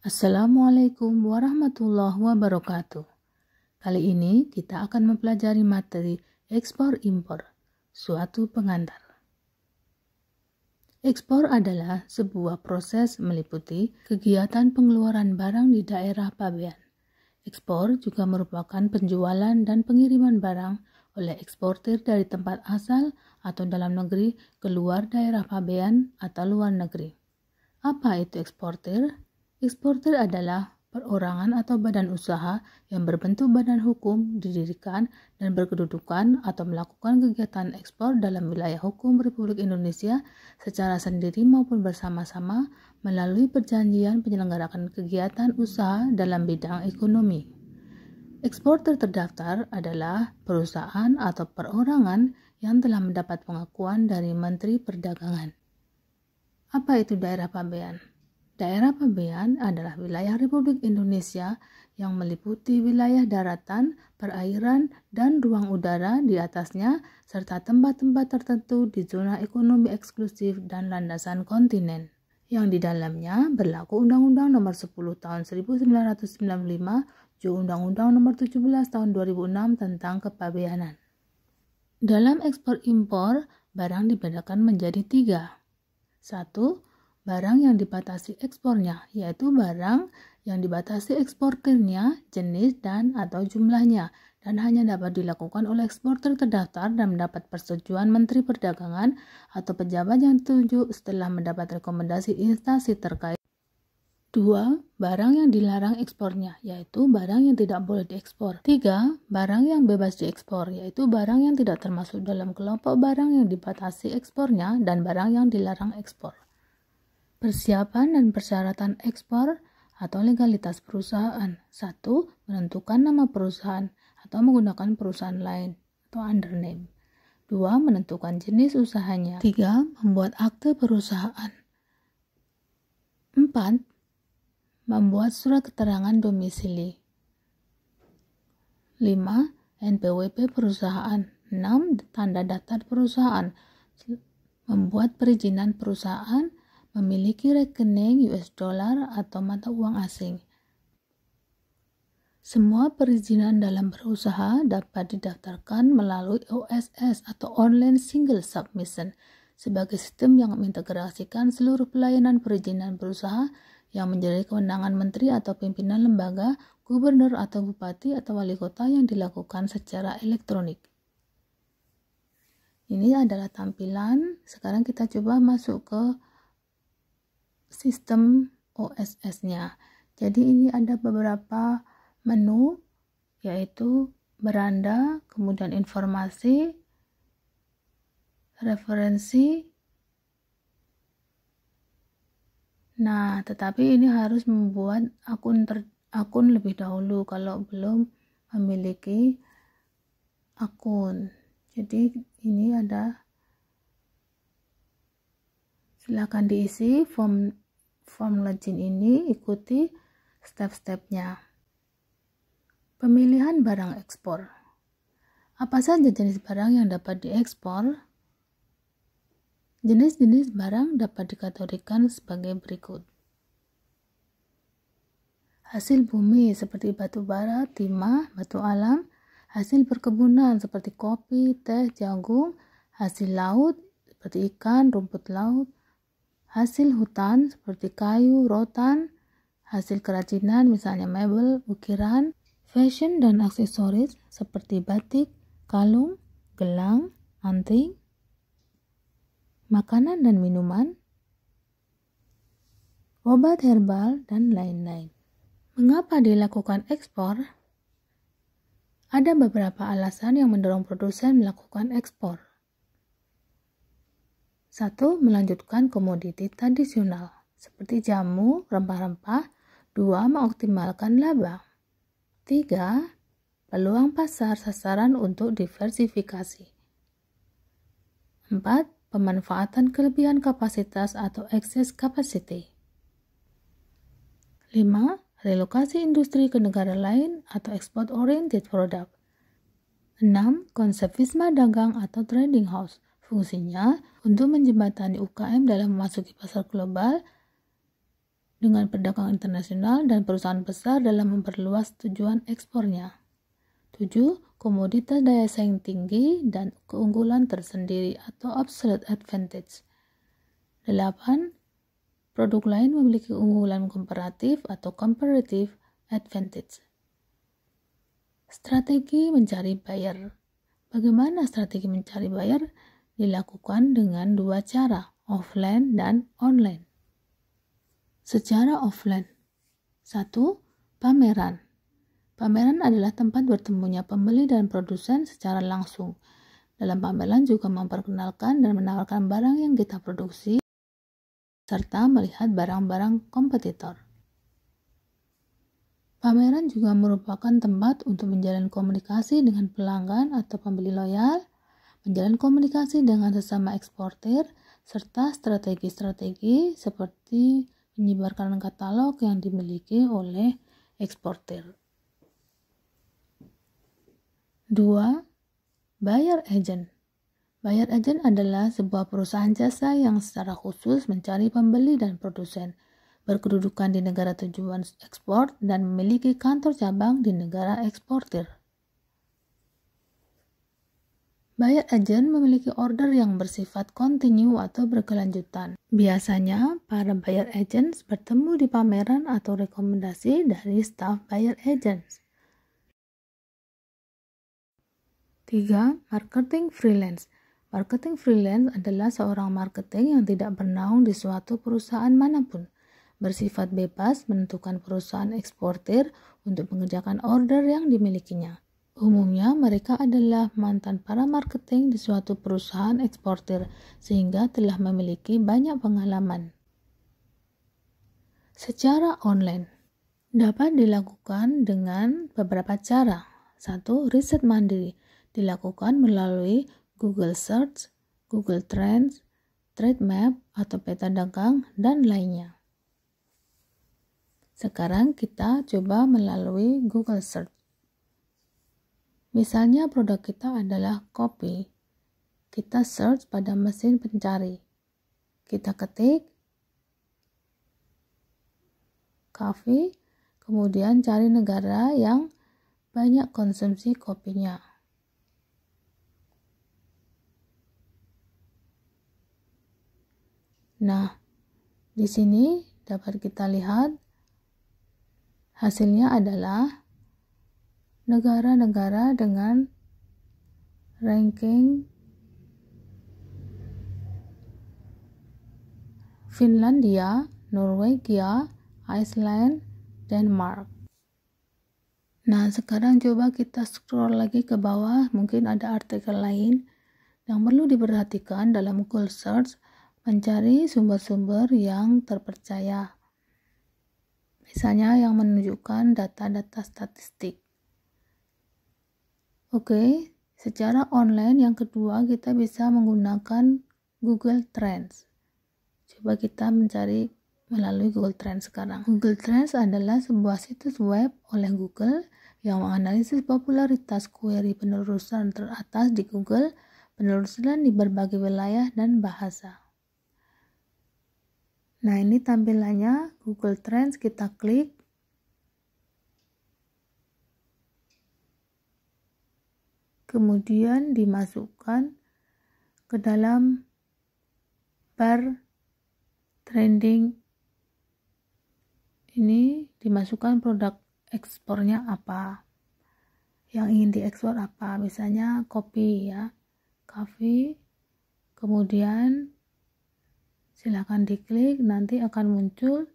Assalamualaikum warahmatullahi wabarakatuh. Kali ini kita akan mempelajari materi ekspor-impor, suatu pengantar. Ekspor adalah sebuah proses meliputi kegiatan pengeluaran barang di daerah pabean. Ekspor juga merupakan penjualan dan pengiriman barang oleh eksportir dari tempat asal atau dalam negeri keluar daerah pabean atau luar negeri. Apa itu eksportir? Eksporter adalah perorangan atau badan usaha yang berbentuk badan hukum, didirikan, dan berkedudukan atau melakukan kegiatan ekspor dalam wilayah hukum Republik Indonesia secara sendiri maupun bersama-sama melalui perjanjian penyelenggaraan kegiatan usaha dalam bidang ekonomi. Eksporter terdaftar adalah perusahaan atau perorangan yang telah mendapat pengakuan dari Menteri Perdagangan. Apa itu daerah pabean? Daerah Pabean adalah wilayah Republik Indonesia yang meliputi wilayah daratan, perairan, dan ruang udara di atasnya, serta tempat-tempat tertentu di zona ekonomi eksklusif dan landasan kontinen. Yang di dalamnya berlaku Undang-Undang Nomor 10 Tahun 1995, Jo Undang-Undang Nomor 17 Tahun 2006 tentang kepabeanan. Dalam ekspor impor, barang dibedakan menjadi tiga. satu, barang yang dibatasi ekspornya, yaitu barang yang dibatasi eksportirnya, jenis dan atau jumlahnya, dan hanya dapat dilakukan oleh eksportir terdaftar dan mendapat persetujuan Menteri Perdagangan atau pejabat yang ditunjuk setelah mendapat rekomendasi instansi terkait. 2. Barang yang dilarang ekspornya, yaitu barang yang tidak boleh diekspor. 3. Barang yang bebas diekspor, yaitu barang yang tidak termasuk dalam kelompok barang yang dibatasi ekspornya dan barang yang dilarang ekspor. Persiapan dan persyaratan ekspor atau legalitas perusahaan. satu Menentukan nama perusahaan atau menggunakan perusahaan lain atau under name. dua Menentukan jenis usahanya. tiga Membuat akte perusahaan. empat Membuat surat keterangan domisili. lima NPWP perusahaan. enam Tanda daftar perusahaan. Membuat perizinan perusahaan memiliki rekening US dollar atau mata uang asing. Semua perizinan dalam berusaha dapat didaftarkan melalui OSS atau Online Single Submission sebagai sistem yang mengintegrasikan seluruh pelayanan perizinan berusaha yang menjadi kewenangan menteri atau pimpinan lembaga, gubernur atau bupati atau wali kota yang dilakukan secara elektronik. Ini adalah tampilan. Sekarang kita coba masuk ke sistem OSS-nya. Jadi ini ada beberapa menu yaitu beranda, kemudian informasi, referensi. Nah, tetapi ini harus membuat akun ter, akun lebih dahulu kalau belum memiliki akun. Jadi ini ada silakan diisi form formula jin ini ikuti step-stepnya. Pemilihan barang ekspor. Apa saja jenis barang yang dapat diekspor? Jenis-jenis barang dapat dikategorikan sebagai berikut. Hasil bumi seperti batu bara, timah, batu alam, hasil perkebunan seperti kopi, teh, jagung, hasil laut seperti ikan, rumput laut, hasil hutan seperti kayu, rotan, hasil kerajinan misalnya mebel, ukiran, fashion dan aksesoris seperti batik, kalung, gelang, anting, makanan dan minuman, obat herbal, dan lain-lain. Mengapa dilakukan ekspor? Ada beberapa alasan yang mendorong produsen melakukan ekspor. Satu, melanjutkan komoditi tradisional seperti jamu, rempah-rempah. Dua, mengoptimalkan laba. Tiga, peluang pasar sasaran untuk diversifikasi. Empat, pemanfaatan kelebihan kapasitas atau excess capacity. Lima, relokasi industri ke negara lain atau export-oriented product. Enam, konsep wisma dagang atau trading house – Fungsinya untuk menjembatani UKM dalam memasuki pasar global dengan pedagang internasional dan perusahaan besar dalam memperluas tujuan ekspornya. 7. Komoditas daya saing tinggi dan keunggulan tersendiri atau absolute advantage. 8. Produk lain memiliki keunggulan komparatif atau comparative advantage. Strategi mencari buyer. Bagaimana strategi mencari buyer? dilakukan dengan dua cara, offline dan online. Secara offline, satu pameran. Pameran adalah tempat bertemunya pembeli dan produsen secara langsung. Dalam pameran juga memperkenalkan dan menawarkan barang yang kita produksi serta melihat barang-barang kompetitor. Pameran juga merupakan tempat untuk menjalin komunikasi dengan pelanggan atau pembeli loyal menjalin komunikasi dengan sesama eksportir, serta strategi-strategi seperti menyebarkan katalog yang dimiliki oleh eksportir. 2. Buyer agent. Buyer agent adalah sebuah perusahaan jasa yang secara khusus mencari pembeli dan produsen, berkedudukan di negara tujuan ekspor dan memiliki kantor cabang di negara eksportir. Buyer agent memiliki order yang bersifat continue atau berkelanjutan. Biasanya, para buyer agents bertemu di pameran atau rekomendasi dari staff buyer agents. 3. Marketing freelance. Marketing freelance adalah seorang marketing yang tidak bernaung di suatu perusahaan manapun. Bersifat bebas menentukan perusahaan eksportir untuk mengerjakan order yang dimilikinya. Umumnya mereka adalah mantan para marketing di suatu perusahaan eksportir sehingga telah memiliki banyak pengalaman. Secara online dapat dilakukan dengan beberapa cara. Satu, riset mandiri dilakukan melalui Google Search, Google Trends, Trade Map atau peta dagang dan lainnya. Sekarang kita coba melalui Google Search. Misalnya produk kita adalah kopi. Kita search pada mesin pencari. Kita ketik kopi, kemudian cari negara yang banyak konsumsi kopinya. Nah, di sini dapat kita lihat hasilnya adalah negara-negara dengan ranking Finlandia, Norwegia, Iceland, Denmark. Nah, sekarang coba kita scroll lagi ke bawah, mungkin ada artikel lain yang perlu diperhatikan dalam Google Search, mencari sumber-sumber yang terpercaya. Misalnya yang menunjukkan data-data statistik. Oke, secara online yang kedua kita bisa menggunakan Google Trends. Coba kita mencari melalui Google Trends sekarang. Google Trends adalah sebuah situs web oleh Google yang menganalisis popularitas query penelusuran teratas di Google, penelusuran di berbagai wilayah dan bahasa. Nah, ini tampilannya Google Trends kita klik kemudian dimasukkan ke dalam bar trending ini dimasukkan produk ekspornya apa yang ingin diekspor apa misalnya kopi ya kafe kemudian silahkan diklik nanti akan muncul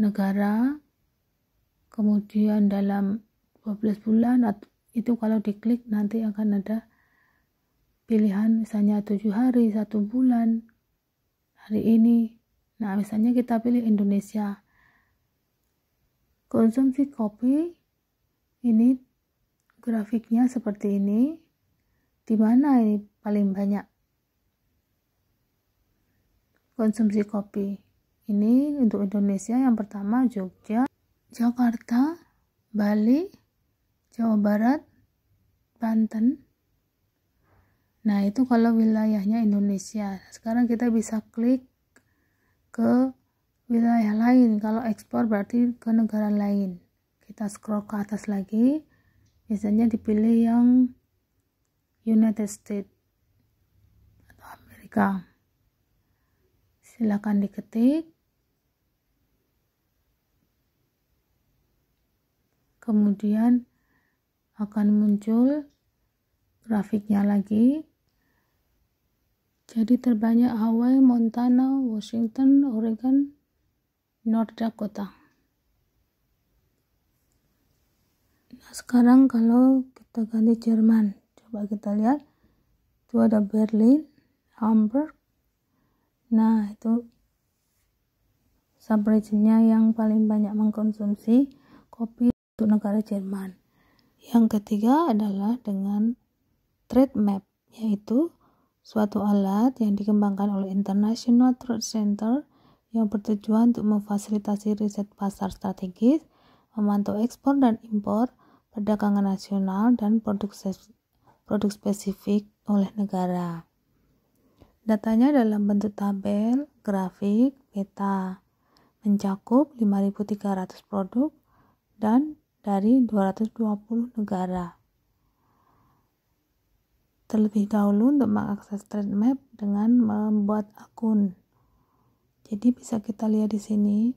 negara kemudian dalam 12 bulan atau itu kalau diklik nanti akan ada pilihan misalnya tujuh hari satu bulan hari ini nah misalnya kita pilih Indonesia konsumsi kopi ini grafiknya seperti ini di mana ini paling banyak konsumsi kopi ini untuk Indonesia yang pertama Jogja Jakarta Bali Jawa Barat, Banten. Nah, itu kalau wilayahnya Indonesia. Sekarang kita bisa klik ke wilayah lain. Kalau ekspor berarti ke negara lain. Kita scroll ke atas lagi. Biasanya dipilih yang United States atau Amerika. Silakan diketik. Kemudian akan muncul grafiknya lagi. Jadi terbanyak Hawaii, Montana, Washington, Oregon, North Dakota. Nah, sekarang kalau kita ganti Jerman, coba kita lihat. Itu ada Berlin, Hamburg. Nah, itu subregionnya yang paling banyak mengkonsumsi kopi untuk negara Jerman. Yang ketiga adalah dengan trade map, yaitu suatu alat yang dikembangkan oleh International Trade Center yang bertujuan untuk memfasilitasi riset pasar strategis, memantau ekspor dan impor, perdagangan nasional, dan produk, produk spesifik oleh negara. Datanya dalam bentuk tabel, grafik, peta, mencakup 5.300 produk dan dari 220 negara. Terlebih dahulu untuk mengakses trend map dengan membuat akun. Jadi bisa kita lihat di sini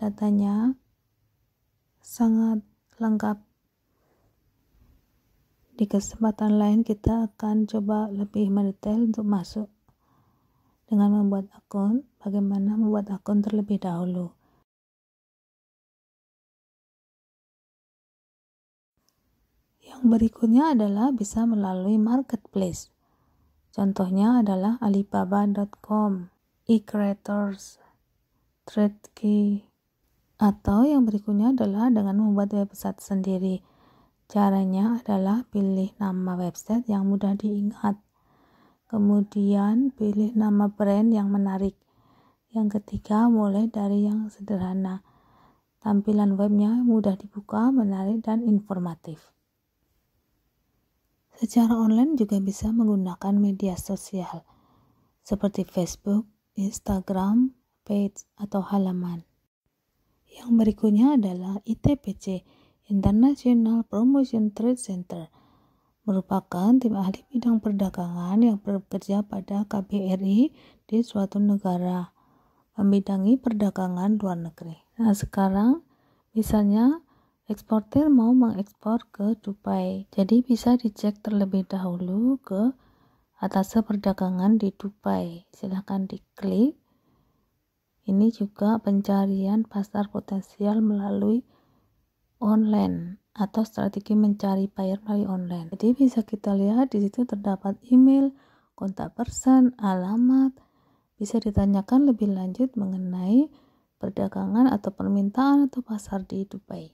datanya sangat lengkap. Di kesempatan lain kita akan coba lebih mendetail untuk masuk dengan membuat akun, bagaimana membuat akun terlebih dahulu. Yang berikutnya adalah bisa melalui marketplace. Contohnya adalah alibaba.com, e-creators, TradeKey, atau yang berikutnya adalah dengan membuat website sendiri. Caranya adalah pilih nama website yang mudah diingat. Kemudian pilih nama brand yang menarik. Yang ketiga mulai dari yang sederhana. Tampilan webnya mudah dibuka, menarik, dan informatif. Secara online juga bisa menggunakan media sosial seperti Facebook, Instagram, page, atau halaman. Yang berikutnya adalah ITPC, International Promotion Trade Center, merupakan tim ahli bidang perdagangan yang bekerja pada KBRI di suatu negara, membidangi perdagangan luar negeri. Nah, sekarang misalnya Eksportir mau mengekspor ke Dubai, jadi bisa dicek terlebih dahulu ke atase perdagangan di Dubai. Silahkan diklik. Ini juga pencarian pasar potensial melalui online atau strategi mencari buyer melalui online. Jadi bisa kita lihat di situ terdapat email, kontak person, alamat. Bisa ditanyakan lebih lanjut mengenai perdagangan atau permintaan atau pasar di Dubai.